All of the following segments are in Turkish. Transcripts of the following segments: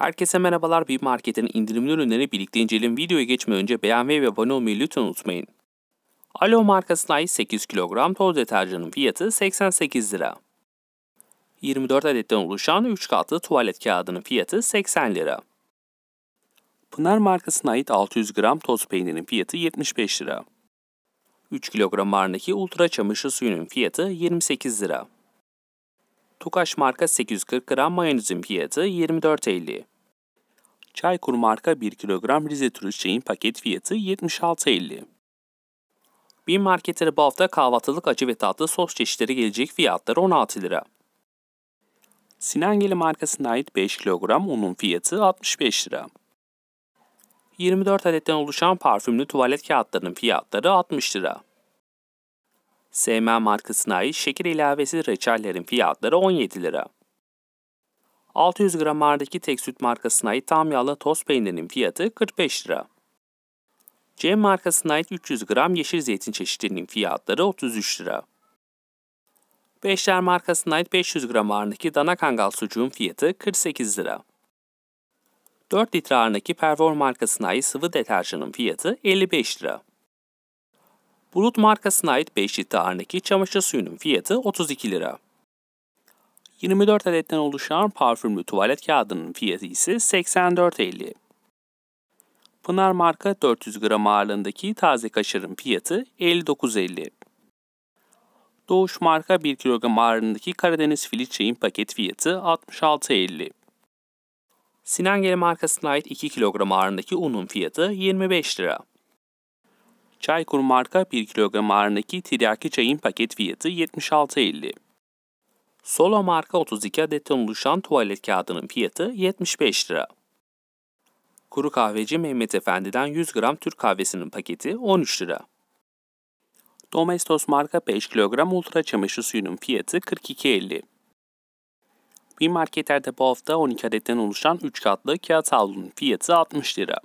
Herkese merhabalar. Bir marketin indirimli ürünleri birlikte inceleyelim. Videoya geçmeden önce beğenmeyi ve abone olmayı lütfen unutmayın. Alo markasına ait 8 kilogram toz deterjanın fiyatı 88 lira. 24 adetten oluşan 3 katlı tuvalet kağıdının fiyatı 80 lira. Pınar markasına ait 600 gram toz peynirin fiyatı 75 lira. 3 kilogram ağırındaki ultra çamaşır suyunun fiyatı 28 lira. Tukaş marka 840 gram mayonezin fiyatı 24.50. Çaykur marka 1 kilogram Rize türü çayın paket fiyatı 76.50. Bin marketlere bu hafta kahvaltılık acı ve tatlı sos çeşitleri gelecek fiyatları 16 lira. Sinangeli markasına ait 5 kilogram unun fiyatı 65 lira. 24 adetten oluşan parfümlü tuvalet kağıtlarının fiyatları 60 lira. SM markasına ait şeker ilavesi reçellerin fiyatları 17 lira. 600 gram ağırdaki tek süt markasına ait tam yağlı toz peynirinin fiyatı 45 lira. C markasına ait 300 gram yeşil zeytin çeşitlerinin fiyatları 33 lira. Beşler markasına ait 500 gram ağırındaki dana kangal sucuğun fiyatı 48 lira. 4 litre ağırındaki Pervor markasına ait sıvı deterjanın fiyatı 55 lira. Bulut markasına ait 5 litre ağırındaki çamaşır suyunun fiyatı 32 lira. 24 adetten oluşan parfümlü tuvalet kağıdının fiyatı ise 84.50. Pınar marka 400 gram ağırlığındaki taze kaşarın fiyatı 59.50. Doğuş marka 1 kilogram ağırlığındaki Karadeniz çayın paket fiyatı 66.50. Sinan Gel markasına ait 2 kilogram ağırlığındaki unun fiyatı 25 lira. Çaykur marka 1 kilogram ağırlığındaki tiryaki çayın paket fiyatı 76.50. Solo marka 32 adetten oluşan tuvalet kağıdının fiyatı 75 lira. Kuru kahveci Mehmet Efendi'den 100 gram Türk kahvesinin paketi 13 lira. Domestos marka 5 kilogram ultra çamaşır suyunun fiyatı 42.50. Bir marketlerde bu hafta 12 adetten oluşan 3 katlı kağıt havlunun fiyatı 60 lira.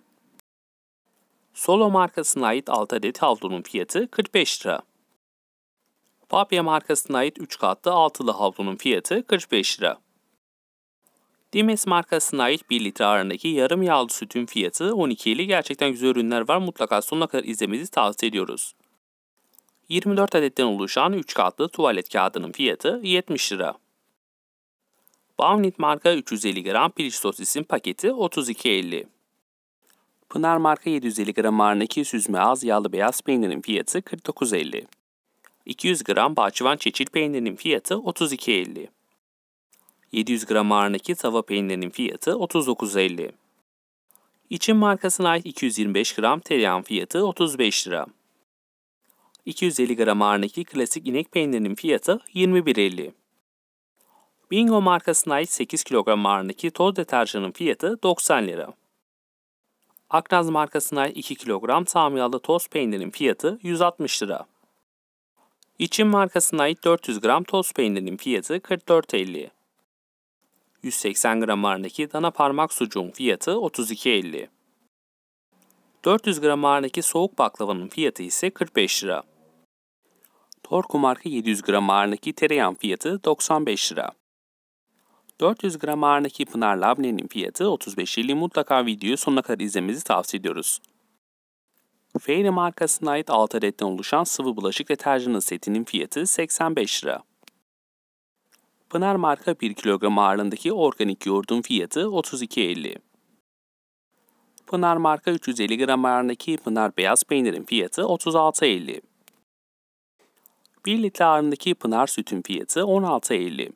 Solo markasına ait 6 adet havlunun fiyatı 45 lira. Papya markasına ait 3 katlı altılı havlunun fiyatı 45 lira. Dimes markasına ait 1 litre ağırlığındaki yarım yağlı sütün fiyatı 12 ile gerçekten güzel ürünler var. Mutlaka sonuna kadar izlemenizi tavsiye ediyoruz. 24 adetten oluşan 3 katlı tuvalet kağıdının fiyatı 70 lira. Bounit marka 350 gram piliç sosisin paketi 32.50. Pınar marka 750 gram ağırlığındaki süzme az yağlı beyaz peynirin fiyatı 49.50. 200 gram bahçıvan çeçil peynirinin fiyatı 32.50. 700 gram ağırındaki tava peynirinin fiyatı 39.50. İçin markasına ait 225 gram tereyağın fiyatı 35 lira. 250 gram ağırındaki klasik inek peynirinin fiyatı 21.50. Bingo markasına ait 8 kilogram ağırındaki toz deterjanın fiyatı 90 lira. Aknaz markasına ait 2 kilogram tam yağlı toz peynirin fiyatı 160 lira. İçin markasına ait 400 gram toz peynirin fiyatı 44.50. 180 gram ağırındaki dana parmak sucuğun fiyatı 32.50. 400 gram ağırındaki soğuk baklavanın fiyatı ise 45 lira. Torku marka 700 gram ağırındaki tereyağın fiyatı 95 lira. 400 gram ağırındaki Pınar Labne'nin fiyatı 35.50 mutlaka videoyu sonuna kadar izlemenizi tavsiye ediyoruz. Feyre markasına ait 6 adetten oluşan sıvı bulaşık deterjanı setinin fiyatı 85 lira. Pınar marka 1 kilogram ağırlığındaki organik yoğurdun fiyatı 32.50. Pınar marka 350 gram ağırlığındaki Pınar beyaz peynirin fiyatı 36.50. 1 litre ağırlığındaki Pınar sütün fiyatı 16.50.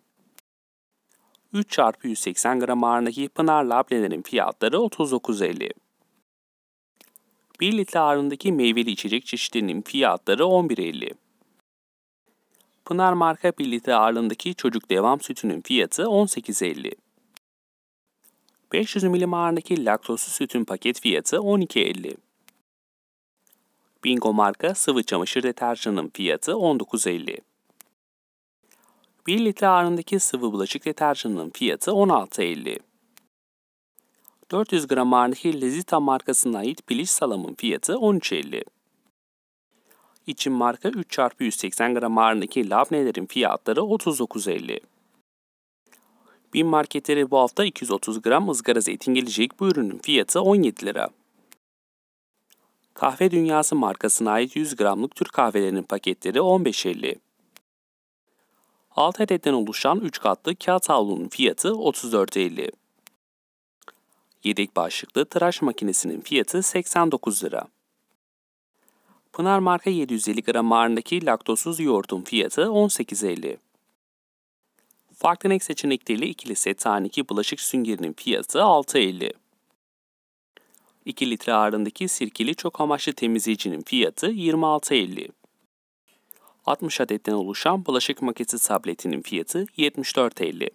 3 çarpı 180 gram ağırlığındaki Pınar labnelerin fiyatları 39.50. 1 litre ağırlığındaki meyveli içecek çeşitlerinin fiyatları 11.50. Pınar marka 1 litre ağırlığındaki çocuk devam sütünün fiyatı 18.50. 500 milim ağırlığındaki laktozsuz sütün paket fiyatı 12.50. Bingo marka sıvı çamaşır deterjanının fiyatı 19.50. 1 litre ağırlığındaki sıvı bulaşık deterjanının fiyatı 16.50. 400 gram ağırlıklı Lezita markasına ait piliç salamın fiyatı 13.50. İçin marka 3x180 gram ağırlıklı labnelerin fiyatları 39.50. Bin marketleri bu hafta 230 gram ızgara zeytin gelecek bu ürünün fiyatı 17 lira. Kahve Dünyası markasına ait 100 gramlık Türk kahvelerinin paketleri 15.50. 6 adetten oluşan 3 katlı kağıt havlunun fiyatı 34.50. Yedek başlıklı tıraş makinesinin fiyatı 89 lira. Pınar marka 750 gram ağırındaki laktosuz yoğurdun fiyatı 18.50. Farklı renk seçenekleriyle ikili set taneki bulaşık süngerinin fiyatı 6.50. 2 litre ağırlığındaki sirkeli çok amaçlı temizleyicinin fiyatı 26.50. 60 adetten oluşan bulaşık maketi tabletinin fiyatı 74.50.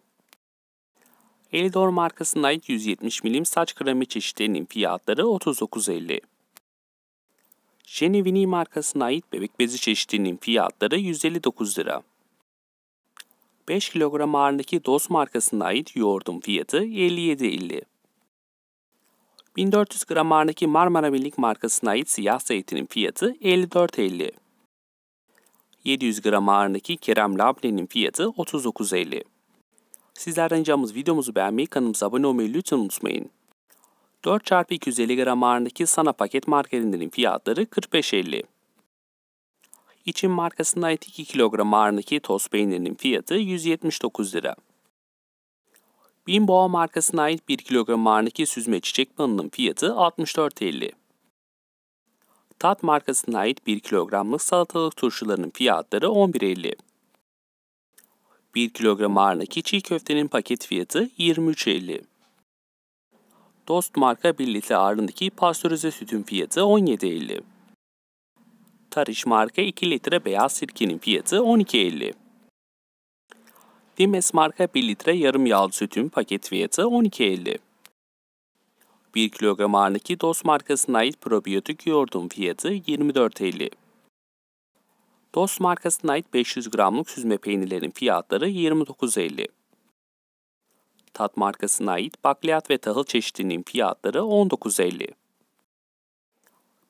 Elidor markasına ait 170 milim saç kremi çeşitlerinin fiyatları 39.50. Genevini markasına ait bebek bezi çeşitlerinin fiyatları 159 lira. 5 kilogram ağırlığındaki Dos markasına ait yoğurdun fiyatı 57.50. 1400 gram ağırlığındaki Marmara Birlik markasına ait siyah zeytinin fiyatı 54.50. 700 gram ağırlığındaki Kerem Labne'nin fiyatı 39.50. Sizlerden ricamız videomuzu beğenmeyi, kanalımıza abone olmayı lütfen unutmayın. 4x250 gram ağırındaki sana paket margarinlerin fiyatları 45.50. İçin markasına ait 2 kilogram ağırlığındaki toz peynirinin fiyatı 179 lira. Binboğa markasına ait 1 kilogram ağırlığındaki süzme çiçek balının fiyatı 64.50. Tat markasına ait 1 kilogramlık salatalık turşularının fiyatları 11.50. 1 kilogram ağırlığındaki çiğ köftenin paket fiyatı 23.50. Dost marka 1 litre ağırlığındaki pastörize sütün fiyatı 17.50. Tarış marka 2 litre beyaz sirkenin fiyatı 12.50. Dimes marka 1 litre yarım yağlı sütün paket fiyatı 12.50. 1 kilogram ağırlığındaki Dost markasına ait probiyotik yoğurdun fiyatı 24.50. Dost markasına ait 500 gramlık süzme peynirlerin fiyatları 29.50. Tat markasına ait bakliyat ve tahıl çeşitinin fiyatları 19.50.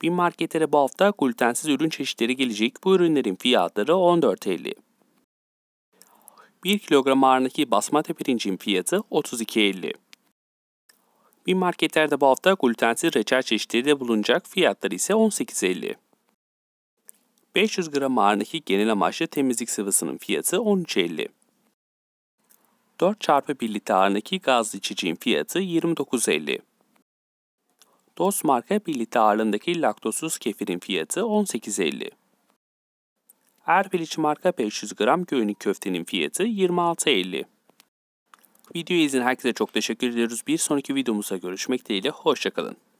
Bin marketlere bu hafta glutensiz ürün çeşitleri gelecek. Bu ürünlerin fiyatları 14.50. 1 kilogram ağırlığındaki basmati pirincin fiyatı 32.50. Bir marketlerde bu hafta glutensiz reçel çeşitleri de bulunacak. Fiyatları ise 18.50. 500 gram ağırlığındaki genel amaçlı temizlik sıvısının fiyatı 13.50. 4 çarpı 1 litre ağırlığındaki gazlı içeceğin fiyatı 29.50. Dost marka 1 litre ağırlığındaki laktozsuz kefirin fiyatı 18.50. Erpiliç marka 500 gram göğünlük köftenin fiyatı 26.50. Videoyu izleyen herkese çok teşekkür ediyoruz. Bir sonraki videomuzda görüşmek dileğiyle. Hoşçakalın.